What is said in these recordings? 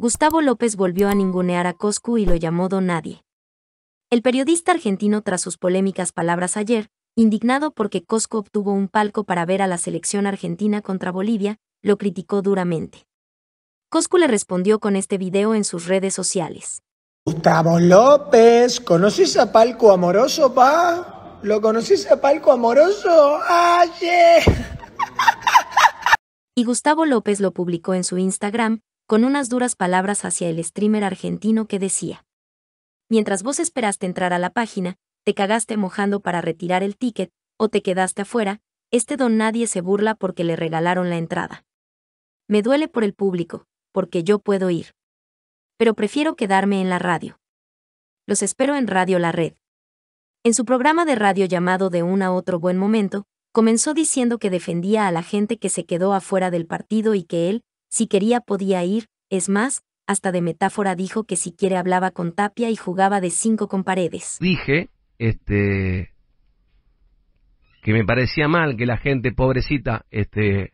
Gustavo López volvió a ningunear a Coscu y lo llamó don nadie. El periodista argentino tras sus polémicas palabras ayer, indignado porque Coscu obtuvo un palco para ver a la selección argentina contra Bolivia, lo criticó duramente. Coscu le respondió con este video en sus redes sociales. Gustavo López, ¿conocés a Palco Amoroso, pa? ¿Lo conoces a Palco Amoroso? pa lo conoces a palco amoroso ay. Y Gustavo López lo publicó en su Instagram, con unas duras palabras hacia el streamer argentino que decía. Mientras vos esperaste entrar a la página, te cagaste mojando para retirar el ticket, o te quedaste afuera, este don nadie se burla porque le regalaron la entrada. Me duele por el público, porque yo puedo ir. Pero prefiero quedarme en la radio. Los espero en Radio La Red. En su programa de radio llamado De un a otro buen momento, comenzó diciendo que defendía a la gente que se quedó afuera del partido y que él, si quería podía ir, es más, hasta de metáfora dijo que si quiere hablaba con Tapia y jugaba de cinco con paredes. Dije, este, que me parecía mal que la gente pobrecita, este,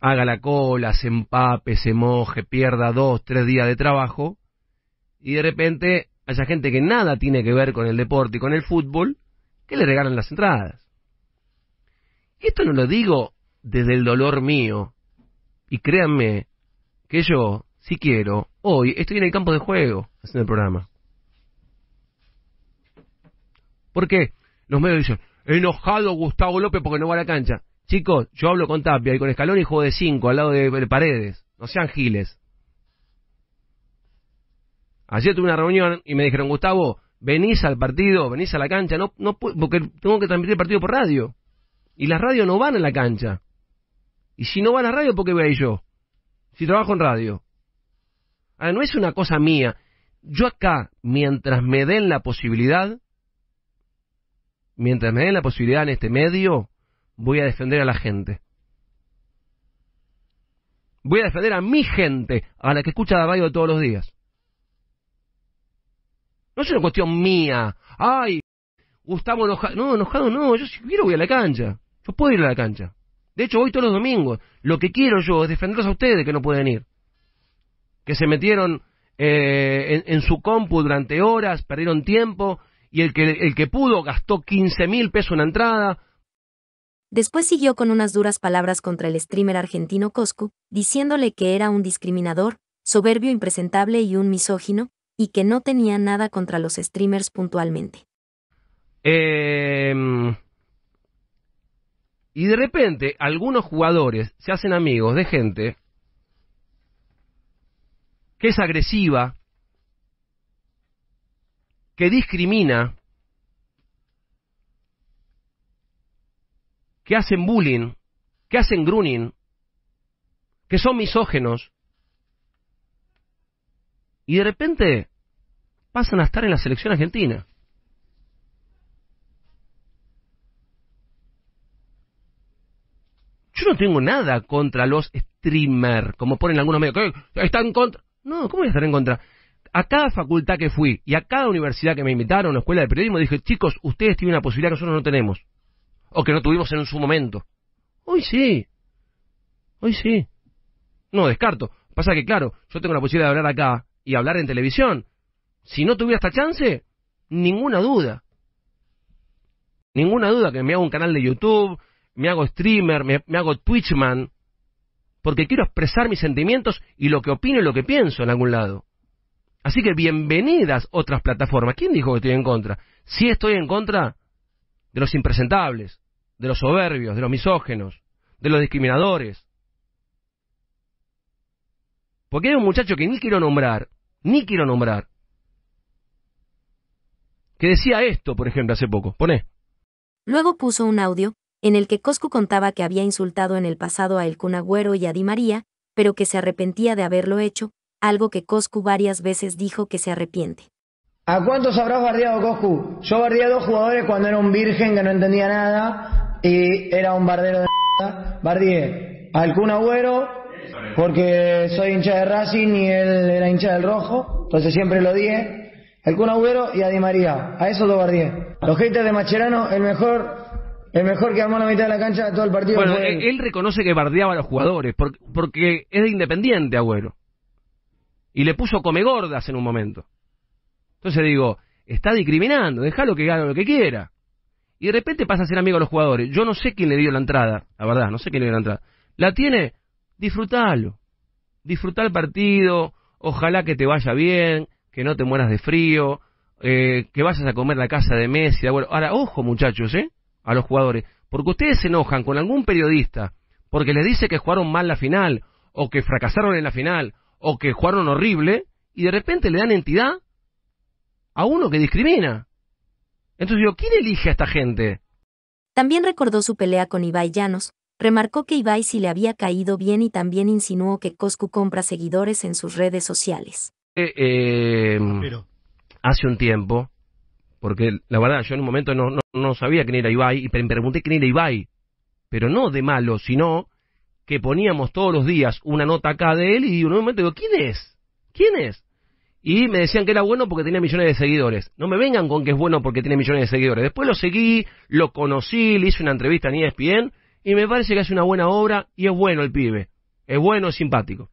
haga la cola, se empape, se moje, pierda dos, tres días de trabajo y de repente haya gente que nada tiene que ver con el deporte y con el fútbol que le regalan las entradas. Esto no lo digo desde el dolor mío, y créanme que yo, si quiero, hoy estoy en el campo de juego haciendo el programa. ¿Por qué? Los medios dicen, enojado Gustavo López porque no va a la cancha. Chicos, yo hablo con Tapia y con Escalón y juego de 5 al lado de, paredes. No sean giles. Ayer tuve una reunión y me dijeron, Gustavo, venís al partido, venís a la cancha, no, no porque tengo que transmitir el partido por radio. Y las radios no van a la cancha. Y si no va a la radio, ¿por qué voy yo? Si trabajo en radio. Ah, no es una cosa mía. Yo acá, mientras me den la posibilidad, mientras me den la posibilidad en este medio, voy a defender a la gente. Voy a defender a mi gente, a la que escucha la radio todos los días. No es una cuestión mía. Ay, Gustavo enojado. No, enojado no. Yo si quiero voy a la cancha. Yo puedo ir a la cancha. De hecho, voy todos los domingos. Lo que quiero yo es defenderlos a ustedes que no pueden ir. Que se metieron eh, en, su compu durante horas, perdieron tiempo, y el que, el que pudo gastó 15 mil pesos en la entrada. Después siguió con unas duras palabras contra el streamer argentino Coscu, diciéndole que era un discriminador, soberbio impresentable y un misógino, y que no tenía nada contra los streamers puntualmente. Eh, y de repente algunos jugadores se hacen amigos de gente que es agresiva, que discrimina, que hacen bullying, que hacen gruning, que son misógenos, y de repente pasan a estar en la selección argentina. Yo no tengo nada contra los streamers... como ponen algunos medios, ...están están contra. No, ¿cómo voy a estar en contra? A cada facultad que fui y a cada universidad que me invitaron, a escuela de periodismo, dije, chicos, ustedes tienen una posibilidad que nosotros no tenemos, o que no tuvimos en su momento. Hoy sí, hoy sí. No, descarto. Pasa que, claro, yo tengo la posibilidad de hablar acá y hablar en televisión. Si no tuviera esta chance, ninguna duda. Ninguna duda que me haga un canal de YouTube, me hago streamer, me, hago Twitchman, porque quiero expresar mis sentimientos y lo que opino y lo que pienso en algún lado. Así que bienvenidas otras plataformas. ¿Quién dijo que estoy en contra? Sí estoy en contra de los impresentables, de los soberbios, de los misógenos, de los discriminadores. Porque hay un muchacho que ni quiero nombrar, ni quiero nombrar, que decía esto, por ejemplo, hace poco. Poné. Luego puso un audio en el que Coscu contaba que había insultado en el pasado a El Cunagüero y a Di María, pero que se arrepentía de haberlo hecho, algo que Coscu varias veces dijo que se arrepiente. ¿A cuántos habrás bardeado, Coscu? Yo bardeé a dos jugadores cuando era un virgen que no entendía nada y era un bardero de nada. a al Cunagüero porque soy hincha de Racing y él era hincha del rojo, entonces siempre lo dije. El Cunagüero y a Di María, a eso lo bardeé. Los haters de Macherano, el mejor es mejor que armó a la mitad de la cancha de todo el partido. Bueno, él. reconoce que bardeaba a los jugadores, porque, es de independiente, abuelo Y le puso come gordas en un momento. Entonces digo, está discriminando, déjalo que gane lo que quiera. Y de repente pasa a ser amigo de los jugadores. Yo no sé quién le dio la entrada, la verdad, no sé quién le dio la entrada. La tiene, disfrútalo. Disfruta el partido, ojalá que te vaya bien, que no te mueras de frío, eh, que vayas a comer la casa de Messi. Ahora, ojo muchachos, ¿eh? a los jugadores, porque ustedes se enojan con algún periodista porque les dice que jugaron mal la final, o que fracasaron en la final, o que jugaron horrible, y de repente le dan entidad a uno que discrimina. Entonces yo, ¿quién elige a esta gente? También recordó su pelea con Ibai Llanos, remarcó que Ibai sí le había caído bien y también insinuó que Coscu compra seguidores en sus redes sociales. Eh, eh, hace un tiempo porque la verdad, yo en un momento no, no, sabía quién era Ibai, y me pregunté quién era Ibai. Pero no de malo, sino que poníamos todos los días una nota acá de él y en un momento digo, ¿quién es? ¿Quién es? Y me decían que era bueno porque tenía millones de seguidores. No me vengan con que es bueno porque tiene millones de seguidores. Después lo seguí, lo conocí, le hice una entrevista en ESPN y me parece que hace una buena obra y es bueno el pibe. Es bueno, es simpático.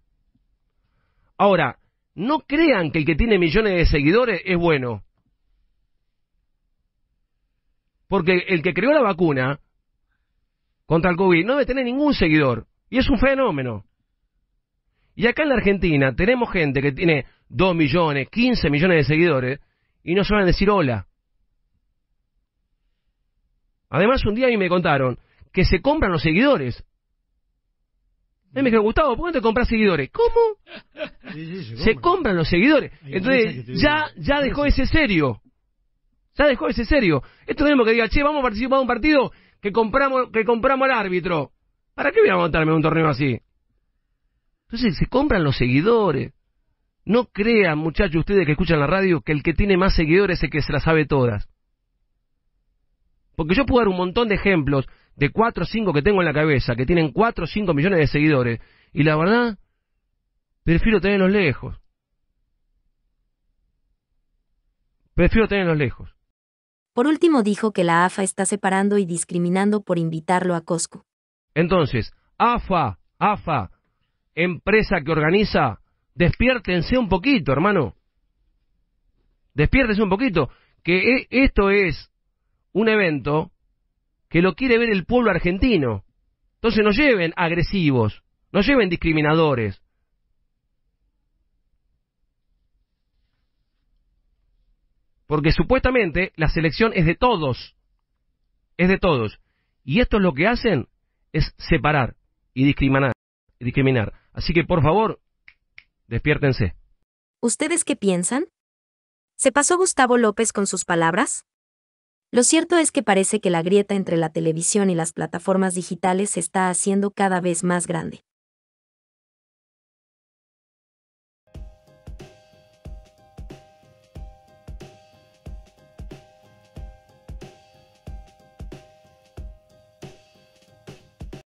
Ahora, no crean que el que tiene millones de seguidores es bueno. Porque el que creó la vacuna contra el COVID no debe tener ningún seguidor. Y es un fenómeno. Y acá en la Argentina tenemos gente que tiene 2 millones, 15 millones de seguidores y no a decir hola. Además, un día a mí me contaron que se compran los seguidores. Y me dijo, Gustavo, ¿por qué no te compras seguidores? ¿Cómo? se, compran. se, compran los seguidores. Entonces, ya, ya dejó ese serio. Ya dejó ese serio. Esto es que diga, che, vamos a participar de un partido que compramos, que compramos al árbitro. ¿Para qué voy a montarme un torneo así? Entonces se compran los seguidores. No crean, muchachos, ustedes que escuchan la radio, que el que tiene más seguidores es el que se las sabe todas. Porque yo puedo dar un montón de ejemplos de cuatro o cinco que tengo en la cabeza, que tienen cuatro o cinco millones de seguidores, y la verdad, prefiero tenerlos lejos. Prefiero tenerlos lejos. Por último dijo que la AFA está separando y discriminando por invitarlo a Costco. Entonces, AFA, AFA, empresa que organiza, despiértense un poquito, hermano. Despiértense un poquito, que e, esto es un evento que lo quiere ver el pueblo argentino. Entonces no lleven agresivos, no lleven discriminadores, Porque supuestamente la selección es de todos. Es de todos. Y esto es lo que hacen es separar y discriminar. discriminar. Así que por favor, despiértense. ¿Ustedes qué piensan? ¿Se pasó Gustavo López con sus palabras? Lo cierto es que parece que la grieta entre la televisión y las plataformas digitales se está haciendo cada vez más grande.